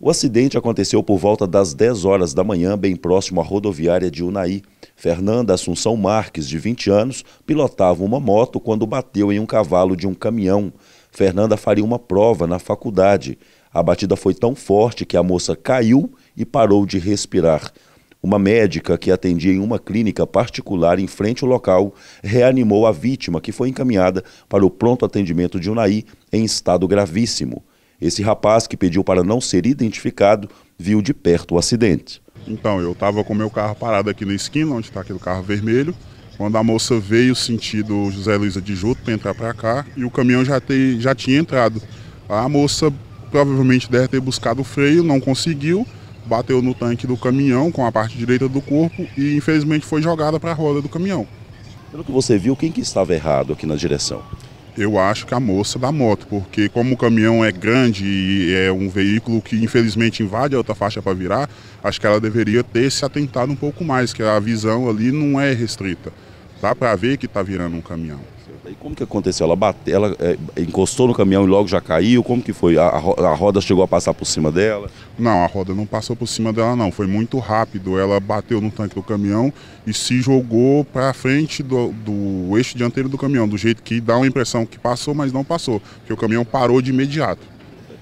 O acidente aconteceu por volta das 10 horas da manhã, bem próximo à rodoviária de Unai. Fernanda Assunção Marques, de 20 anos, pilotava uma moto quando bateu em um cavalo de um caminhão. Fernanda faria uma prova na faculdade. A batida foi tão forte que a moça caiu e parou de respirar. Uma médica que atendia em uma clínica particular em frente ao local reanimou a vítima, que foi encaminhada para o pronto atendimento de Unai em estado gravíssimo. Esse rapaz, que pediu para não ser identificado, viu de perto o acidente. Então, eu estava com meu carro parado aqui na esquina, onde está aquele carro vermelho, quando a moça veio sentido José Luiza de Juto para entrar para cá e o caminhão já, te, já tinha entrado. A moça provavelmente deve ter buscado o freio, não conseguiu, bateu no tanque do caminhão com a parte direita do corpo e infelizmente foi jogada para a roda do caminhão. Pelo que você viu, quem que estava errado aqui na direção? eu acho que a moça da moto, porque como o caminhão é grande e é um veículo que infelizmente invade a outra faixa para virar, acho que ela deveria ter se atentado um pouco mais, que a visão ali não é restrita. Dá para ver que está virando um caminhão. E como que aconteceu? Ela, bate, ela é, encostou no caminhão e logo já caiu? Como que foi? A, a, roda chegou a passar por cima dela? Não, a roda não passou por cima dela não, foi muito rápido. Ela bateu no tanque do caminhão e se jogou para frente do, do eixo dianteiro do caminhão, do jeito que dá uma impressão que passou, mas não passou, porque o caminhão parou de imediato.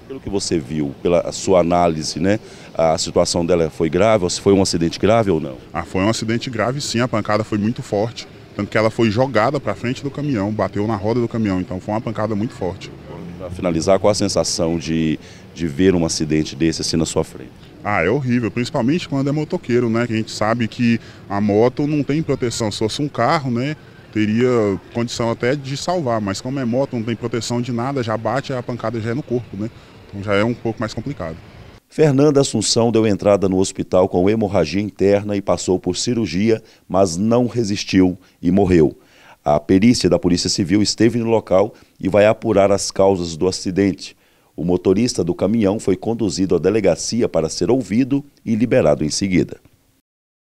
Pelo que você viu, pela sua análise, né, a situação dela foi grave? ou se Foi um acidente grave ou não? Ah, foi um acidente grave sim, a pancada foi muito forte tanto que ela foi jogada para frente do caminhão, bateu na roda do caminhão, então foi uma pancada muito forte. Para finalizar, qual a sensação de, de ver um acidente desse assim na sua frente? Ah, é horrível, principalmente quando é motoqueiro, né? Que a gente sabe que a moto não tem proteção. Se fosse um carro, né? Teria condição até de salvar, mas como é moto, não tem proteção de nada, já bate, a pancada já é no corpo, né? Então já é um pouco mais complicado. Fernanda Assunção deu entrada no hospital com hemorragia interna e passou por cirurgia, mas não resistiu e morreu. A perícia da Polícia Civil esteve no local e vai apurar as causas do acidente. O motorista do caminhão foi conduzido à delegacia para ser ouvido e liberado em seguida.